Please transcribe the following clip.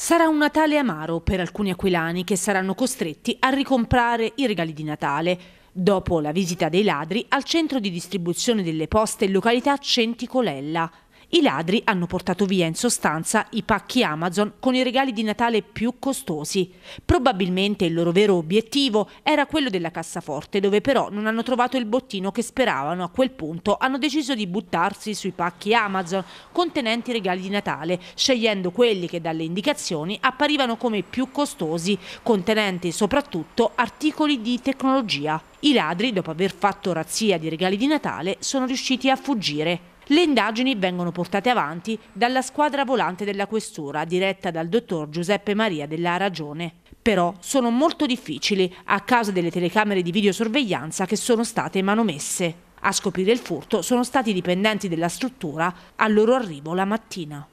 Sarà un Natale amaro per alcuni aquilani che saranno costretti a ricomprare i regali di Natale. Dopo la visita dei ladri al centro di distribuzione delle poste in località Centicolella, i ladri hanno portato via in sostanza i pacchi Amazon con i regali di Natale più costosi. Probabilmente il loro vero obiettivo era quello della cassaforte, dove però non hanno trovato il bottino che speravano. A quel punto hanno deciso di buttarsi sui pacchi Amazon contenenti i regali di Natale, scegliendo quelli che dalle indicazioni apparivano come più costosi, contenenti soprattutto articoli di tecnologia. I ladri, dopo aver fatto razzia di regali di Natale, sono riusciti a fuggire. Le indagini vengono portate avanti dalla squadra volante della Questura, diretta dal dottor Giuseppe Maria della Ragione. Però sono molto difficili a causa delle telecamere di videosorveglianza che sono state manomesse. A scoprire il furto sono stati i dipendenti della struttura al loro arrivo la mattina.